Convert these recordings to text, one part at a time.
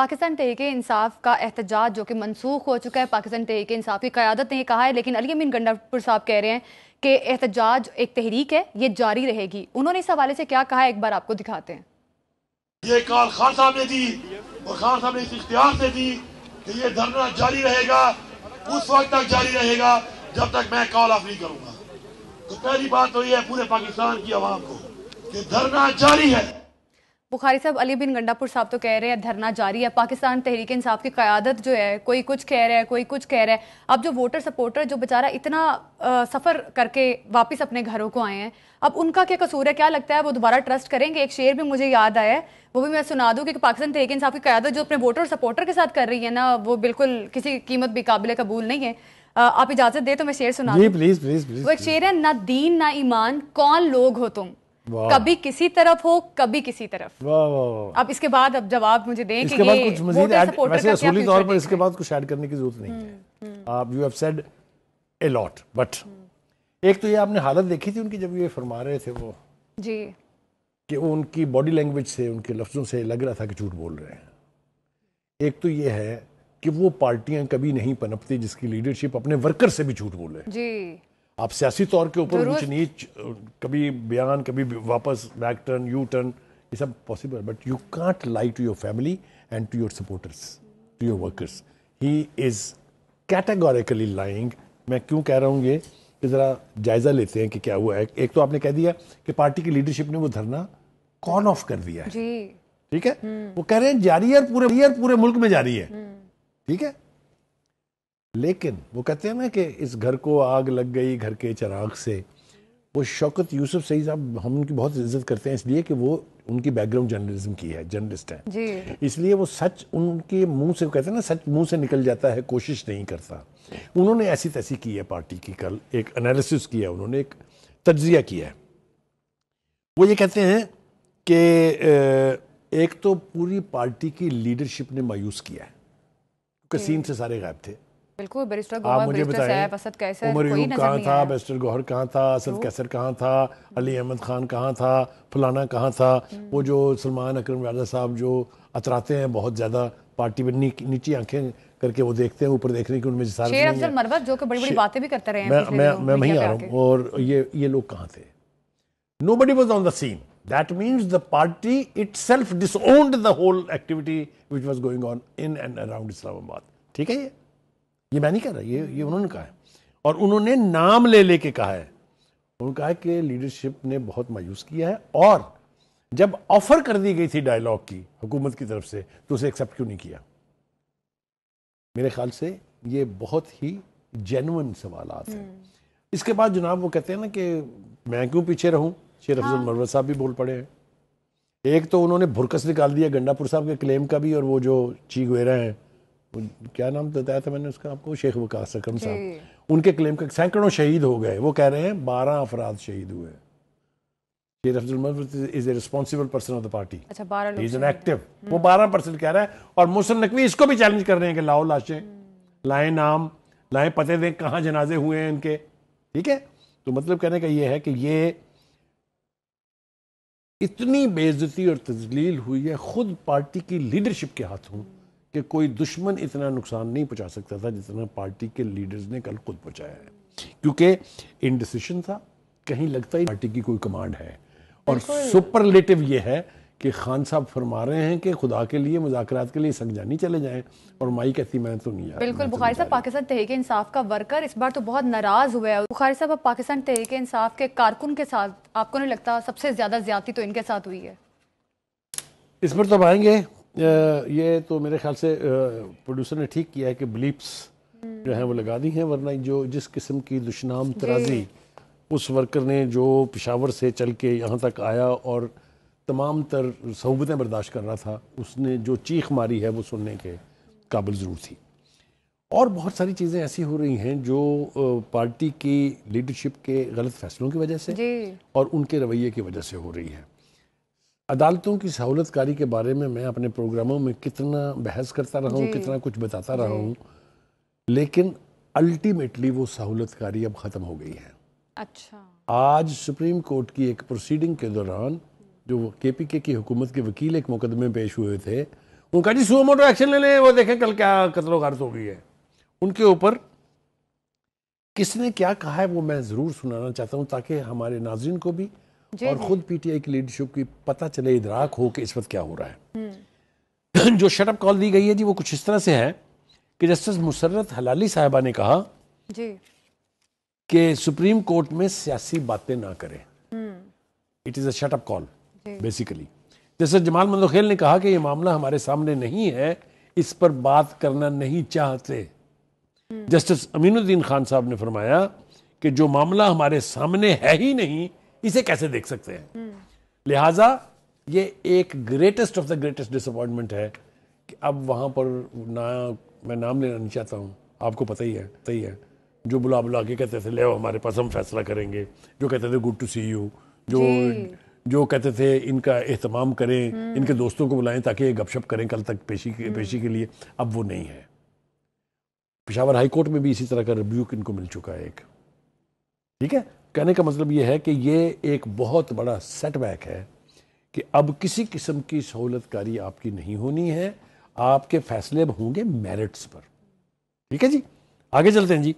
पाकिस्तान तहरीक इंसाफ का एहतजाज जो कि मनसूख हो चुका है पाकिस्तान तहरीक इंसाफ की क्यादत ने यह कहा है लेकिन अली अमीन गंडापुर साहब कह रहे हैं कि एहतजाज एक तहरीक है ये जारी रहेगी उन्होंने इस हवाले से क्या कहा है एक बार आपको दिखाते हैं ये कॉल खान साहब ने दी और खान साहब ने इस इश्तिहार से दी कि ये धरना जारी रहेगा उस वक्त तक जारी रहेगा जब तक मैं कॉल ऑफ नहीं करूंगा तो पहली बात तो ये है पूरे पाकिस्तान की आवाम को कि धरना जारी है बुखारी साहब अली बिन गंडापुर साहब तो कह रहे हैं धरना जारी है पाकिस्तान तहरीक इंसाफ की क्यादत जो है कोई कुछ कह रहा है कोई कुछ कह रहा है अब जो वोटर सपोर्टर जो बेचारा इतना आ, सफ़र करके वापस अपने घरों को आए हैं अब उनका क्या कसूर है क्या लगता है वो दोबारा ट्रस्ट करेंगे एक शेर भी मुझे याद आया है वो भी मैं सुना दूँ कि पाकिस्तान तहरीक इंसाफ की क्यादत जो अपने वोटर सपोर्टर के साथ कर रही है ना वो बिल्कुल किसी कीमत भी काबिल कबूल नहीं है आप इजाज़त दे तो मैं शेर सुना प्लीज़ प्लीज़ वो एक शेर है ना दीन ना ईमान कौन लोग हो तुम कभी किसी तरफ हो कभी किसी तरफ अब इसके बाद अब जवाब मुझे दें इसके बाद कुछ मजीद तो वैसे असूली तौर पर इसके बाद कुछ ऐड करने की जरूरत नहीं है हम्म, हम्म। आप you have said a lot but एक तो ये आपने हालत देखी थी उनकी जब ये फरमा रहे थे वो जी कि उनकी बॉडी लैंग्वेज से उनके लफ्ज़ों से लग रहा था कि झूठ बोल रहे हैं एक तो ये है कि वो पार्टियां कभी नहीं पनपती जिसकी लीडरशिप अपने वर्कर से भी झूठ बोले जी आप सियासी तौर के ऊपर ऊंच नीच कभी बयान कभी वापस बैक टर्न यू टर्न ये सब possible but you can't lie to your family and to your supporters to your workers he is categorically lying मैं क्यों कह रहा हूँ ये कि ज़रा जायज़ा लेते हैं कि क्या हुआ है एक तो आपने कह दिया कि पार्टी की लीडरशिप ने वो धरना कॉल ऑफ कर दिया है ठीक है हम्म। वो कह रहे हैं जारी है पूरे पूरे मुल्क में जारी है हम्म। ठीक है लेकिन वो कहते हैं ना कि इस घर को आग लग गई घर के चराग से वो शौकत यूसुफ सही साहब हम उनकी बहुत इज्जत करते हैं इसलिए कि वो उनकी बैकग्राउंड जर्नलिज्म की है जर्नलिस्ट है इसलिए वो सच उनके मुंह से कहते हैं ना सच मुंह से निकल जाता है कोशिश नहीं करता उन्होंने ऐसी तैसी की है पार्टी की कल एक एनालिसिस किया है उन्होंने एक तजिया किया है वो ये कहते हैं कि एक तो पूरी पार्टी की लीडरशिप ने मायूस किया है कसीम से सारे गायब थे बिल्कुल बैरिस्टर मुझे बताएं कहाँ था बैरिस्टर कहाँ था असद तो कैसर कहाँ था अली अहमद खान कहाँ था फलाना कहाँ था वो जो सलमान अकरम राजा साहब जो अतराते हैं बहुत ज़्यादा पार्टी में नीचे नीची आंखें करके वो देखते हैं ऊपर देखने की उनमें जो कि बड़ी बड़ी बातें भी करते रहे हैं मैं मैं वहीं आ रहा हूँ और ये ये लोग कहाँ थे nobody was on the scene That means the party itself disowned the whole activity which was going on in and around Islamabad. ठीक है ये ये मैं नहीं कह रहा ये ये उन्होंने कहा है और उन्होंने नाम ले लेके कहा है उन्होंने कहा है कि लीडरशिप ने बहुत मायूस किया है और जब ऑफर कर दी गई थी डायलॉग की हुकूमत की तरफ से तो उसे एक्सेप्ट क्यों नहीं किया मेरे ख्याल से ये बहुत ही जेनुअन सवाल हैं हम्म। इसके बाद जनाब वो कहते हैं ना कि मैं क्यों पीछे रहूं शेर अफजल हाँ। मरवत साहब भी बोल पड़े हैं एक तो उन्होंने भुरकस निकाल दिया गंडापुर साहब के क्लेम का भी और वो जो चीगवेरा हैं क्या नाम बताया था मैंने उसका आपको शेख वकास अक्रम साहब उनके क्लेम का सैकड़ों शहीद हो गए वो कह रहे हैं बारह अफराद शहीद हुए Sher Afzal is a responsible person of the party is an active वो हम्म। बारह परसेंट कह रहा है और मुस्लिम नकवी इसको भी चैलेंज कर रहे हैं कि लाओ लाशें हम्म। लाए नाम लाए पते दें कहाँ जनाजे हुए हैं इनके ठीक है तो मतलब कहने का ये है कि ये इतनी बेजती और तजलील हुई है खुद पार्टी की लीडरशिप के हाथों कि कोई दुश्मन इतना नुकसान नहीं पहुंचा सकता था जितना पार्टी के लीडर्स ने कल खुद पहुंचाया है क्योंकि इनडिसिशन था कहीं लगता ही पार्टी की कोई कमांड है और सुपरलेटिव ये है कि खान साहब फरमा रहे हैं कि खुदा के लिए मुजाकरात के लिए संगजानी चले जाएं और माई कहती मैं तो नहीं बिल्कुल तो बुखारी साहब पाकिस्तान तहरीक इंसाफ का वर्कर इस बार तो बहुत नाराज हुआ है बुखारी साहब अब पाकिस्तान तहरीक इंसाफ के कारकुन के साथ आपको नहीं लगता सबसे ज्यादा ज्यादा तो इनके साथ हुई है इस पर तो आएंगे ये तो मेरे ख्याल से प्रोड्यूसर ने ठीक किया है कि ब्लीप्स हम्म। जो है वो लगा दी हैं वरना जो जिस किस्म की दुशनाम तराजी उस वर्कर ने जो पिशावर से चल के यहाँ तक आया और तमाम तर सहूबतें बर्दाश्त कर रहा था उसने जो चीख मारी है वो सुनने के काबिल ज़रूर थी और बहुत सारी चीज़ें ऐसी हो रही हैं जो पार्टी की लीडरशिप के गलत फैसलों की वजह से और उनके रवैये की वजह से हो रही है अदालतों की सहूलत कारी के बारे में मैं अपने प्रोग्रामों में कितना बहस करता रहा हूँ कितना कुछ बताता रहा हूँ लेकिन अल्टीमेटली वो सहूलत कारी अब ख़त्म हो गई है अच्छा आज सुप्रीम कोर्ट की एक प्रोसीडिंग के दौरान जो के पी के की हुकूमत के वकील एक मुकदमे पेश हुए थे उनका जी सुबह मोटो एक्शन ले लें वो देखें कल क्या कतलो गारत हो गई है उनके ऊपर किसने क्या कहा है वो मैं ज़रूर सुनाना चाहता हूँ ताकि हमारे नाजरन को भी और खुद पीटीआई की लीडरशिप की पता चले इधराक हो कि इस वक्त क्या हो रहा है हम्म। जो शटअप कॉल दी गई है जी वो कुछ इस तरह से है कि जस्टिस मुसरत हलाली साहबा ने कहा कि सुप्रीम कोर्ट में सियासी बातें ना करें इट इज अटअप call basically justice Jamal Mandokhel ने कहा कि ये मामला हमारे सामने नहीं है इस पर बात करना नहीं चाहते हम्म। जस्टिस अमीनुद्दीन खान साहब ने फरमाया कि जो मामला हमारे सामने है ही नहीं इसे कैसे देख सकते हैं लिहाजा ये एक greatest of the greatest disappointment है कि अब वहां पर ना मैं नाम लेना नहीं चाहता हूँ आपको पता ही है सही है जो बुला बुला के कहते थे ले हमारे पास हम फैसला करेंगे जो कहते थे गुड टू सी यू जो जो कहते थे इनका एहतमाम करें हम्म। इनके दोस्तों को बुलाएं ताकि ये गपशप करें कल तक पेशी के हम्म। पेशी के लिए अब वो नहीं है पिशावर हाई कोर्ट में भी इसी तरह का रिव्यू इनको मिल चुका है एक ठीक है कहने का मतलब ये है कि ये एक बहुत बड़ा सेटबैक है कि अब किसी किस्म की सहूलतकारी आपकी नहीं होनी है आपके फैसले होंगे मेरिट्स पर ठीक है जी आगे चलते हैं जी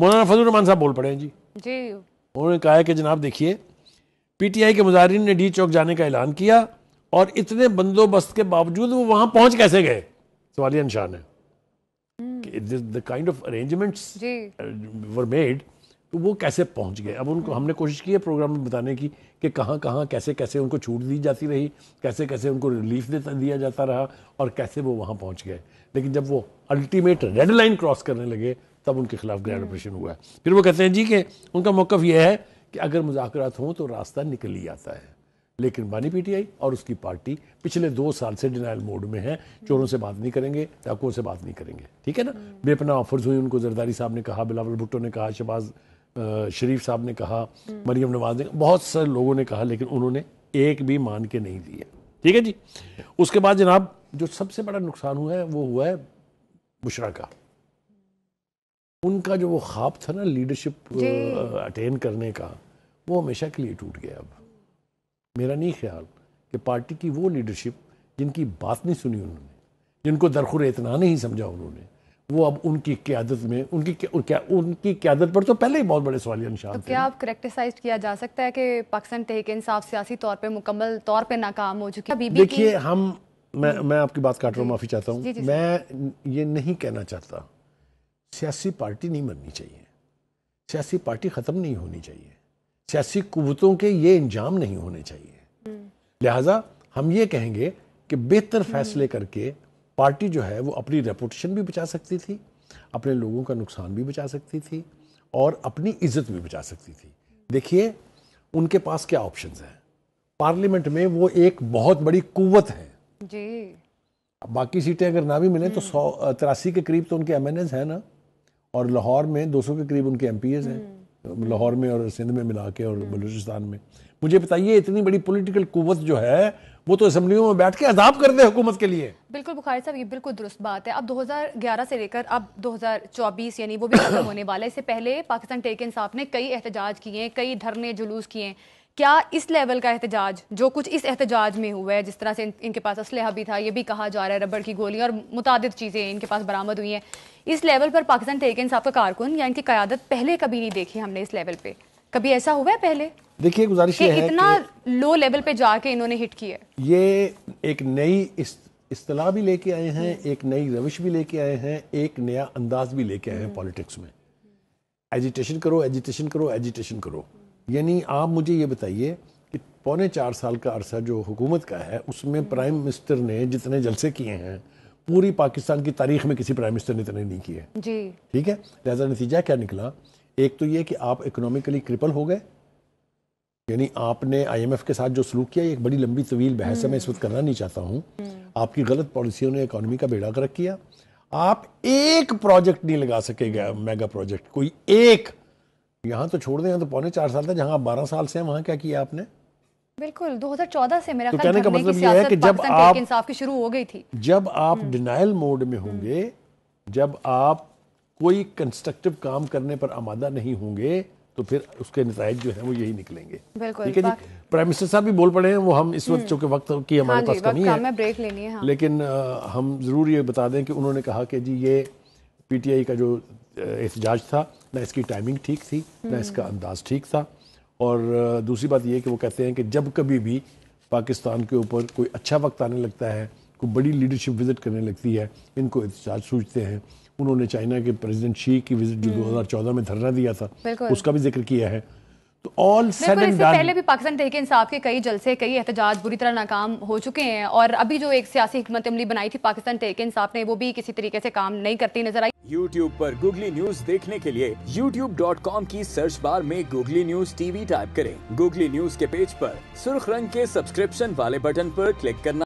मौलाना फजल रहमान साहब बोल पड़े हैं जी जी उन्होंने कहा है कि जनाब देखिए पीटीआई के मुजाहरीन ने डी चौक जाने का ऐलान किया और इतने बंदोबस्त के बावजूद वो वहां पहुंच कैसे गए सवालिया निशान है the kind of arrangements were made तो वो कैसे पहुंच गए अब उनको हमने कोशिश की है प्रोग्राम में बताने की कि कहाँ कहाँ कैसे कैसे उनको छूट दी जाती रही कैसे कैसे उनको रिलीफ देता दिया जाता रहा और कैसे वो वहाँ पहुँच गए लेकिन जब वो अल्टीमेट रेड लाइन क्रॉस करने लगे तब उनके खिलाफ ग्रैंड हम्म। ऑपरेशन हुआ है फिर वो कहते हैं जी कि उनका मौकफ यह है कि अगर मुजाकर हों तो रास्ता निकल ही आता है लेकिन बानी पीटीआई और उसकी पार्टी पिछले दो साल से डिनाइल मोड में है चोरों से बात नहीं करेंगे डाकुओं से बात नहीं करेंगे ठीक है ना हम्म। बेपना ऑफर्स हुई उनको जरदारी साहब ने कहा बिलावल भुट्टो ने कहा शहबाज शरीफ साहब ने कहा मरियम नवाज ने बहुत सारे लोगों ने कहा लेकिन उन्होंने एक भी मान के नहीं दिया ठीक है जी उसके बाद जनाब जो सबसे बड़ा नुकसान हुआ है वो हुआ है बुशरा का उनका जो वो ख्वाब था ना लीडरशिप अटेन करने का वो हमेशा के लिए टूट गया अब मेरा नहीं ख्याल कि पार्टी की वो लीडरशिप जिनकी बात नहीं सुनी उन्होंने जिनको दरखुर इतना नहीं समझा उन्होंने वो अब उनकी क्यादत में उनकी क्या, उनकी क्यादत पर तो पहले ही बहुत बड़े सवाल निशान तो क्या आप करेक्टरसाइज किया जा सकता है कि पाकिस्तान तहरीक इंसाफ सियासी तौर पर मुकम्मल तौर पर नाकाम हो चुकी है देखिए हम मैं हम्म। मैं आपकी बात काट रहा हूँ माफ़ी चाहता हूँ मैं ये नहीं कहना चाहता सियासी पार्टी नहीं बननी चाहिए सियासी पार्टी ख़त्म नहीं होनी चाहिए सियासी कुतों के ये इंजाम नहीं होने चाहिए हम्म। लिहाजा हम ये कहेंगे कि बेहतर हम्म। फैसले करके पार्टी जो है वो अपनी रेपुटेशन भी बचा सकती थी अपने लोगों का नुकसान भी बचा सकती थी और अपनी इज्जत भी बचा सकती थी देखिए उनके पास क्या ऑप्शंस हैं पार्लियामेंट में वो एक बहुत बड़ी कुवत है जी बाकी सीटें अगर ना भी मिले तो हम्म। सौ तिरासी के करीब तो उनके एम एन हैं ना और लाहौर में 200 के करीब उनके एम हैं हम्म। लाहौर में और सिंध में मिला के और बलूचिस्तान में मुझे बताइए इतनी बड़ी पॉलिटिकल कुवत जो है वो तो असम्बलियों में बैठ के अजाब कर दे हुकूमत के लिए बिल्कुल बुखारी साहब ये बिल्कुल दुरुस्त बात है अब 2011 से लेकर अब 2024 यानी वो भी खत्म होने वाला है इससे पहले पाकिस्तान टेक इंसाफ ने कई एहतजाज किए कई धरने जुलूस किए क्या इस लेवल का एहतजाज जो कुछ इस एहतजाज में हुआ है जिस तरह से इन, इनके पास असलहा भी था ये भी कहा जा रहा है रबड़ की गोलियां और मुताद चीज़ें इनके पास बरामद हुई हैं इस लेवल पर पाकिस्तान तहरीक इंसाफ का कारकुन या इनकी क्यादत पहले कभी नहीं देखी हमने इस लेवल पर कभी ऐसा हुआ है पहले देखिए गुजारिश ये है इतना लो लेवल पे जाके इन्होंने हिट किया ये एक नई इस इस्तलाह भी लेके आए हैं हम्म। एक नई रविश भी लेके आए हैं एक नया अंदाज भी लेके आए हैं पॉलिटिक्स हम्म। में एजिटेशन करो एजिटेशन करो एजिटेशन करो यानी आप मुझे ये बताइए कि पौने चार साल का अरसा जो हुकूमत का है उसमें प्राइम हम्म। मिनिस्टर ने जितने जलसे किए हैं पूरी पाकिस्तान की तारीख में किसी प्राइम मिनिस्टर ने इतने नहीं किए जी ठीक है लिहाजा नतीजा क्या निकला एक तो ये कि आप इकोनॉमिकली क्रिपल हो गए यानी आपने आईएमएफ के साथ जो सलूक किया एक बड़ी लंबी तवील बहस है मैं इस वक्त करना नहीं चाहता हूँ आपकी गलत पॉलिसियों ने इकोनॉमी का बेड़ा गर्क किया आप एक प्रोजेक्ट नहीं लगा सकेगा मेगा प्रोजेक्ट कोई एक यहाँ तो छोड़ दें तो पौने चार साल था जहाँ आप बारह साल से हैं वहाँ क्या किया आपने बिल्कुल 2014 से मेरा तो कहने का मतलब यह है कि जब आप इंसाफ की शुरू हो गई थी जब आप डिनाइल हम्म। मोड में होंगे हम्म। जब आप कोई कंस्ट्रक्टिव काम करने पर आमादा नहीं होंगे तो फिर उसके नतज जो है वो यही निकलेंगे ठीक है जी प्राइम मिनिस्टर साहब भी बोल पड़े हैं वो हम इस वक्त हम्म। चूंकि वक्त की हमारे हाँ पास कमी है ब्रेक लेनी है हाँ। लेकिन आ, हम ज़रूर ये बता दें कि उन्होंने कहा कि जी ये पीटीआई का जो एहतजाज था ना इसकी टाइमिंग ठीक थी ना हम्म। इसका अंदाज ठीक था और दूसरी बात ये कि वो कहते हैं कि जब कभी भी पाकिस्तान के ऊपर कोई अच्छा वक्त आने लगता है को बड़ी लीडरशिप विज़िट करने लगती है इनको एहतजाज सूझते हैं उन्होंने चाइना के प्रेसिडेंट शी की विज़िट जो 2014 हम्म। में धरना दिया था उसका भी जिक्र किया है तो ऑल पहले भी पाकिस्तान तरीके इंसाफ के कई जलसे कई एहतजाज बुरी तरह नाकाम हो चुके हैं और अभी जो एक सियासी हमत अमली बनाई थी पाकिस्तान तरीके इंसाफ ने वो भी किसी तरीके से काम नहीं करती नजर आई YouTube पर गूगली न्यूज देखने के लिए YouTube.com की सर्च बार में गूगली न्यूज टीवी टाइप करें Google न्यूज के पेज पर सुर्ख रंग के सब्सक्रिप्शन वाले बटन पर क्लिक करना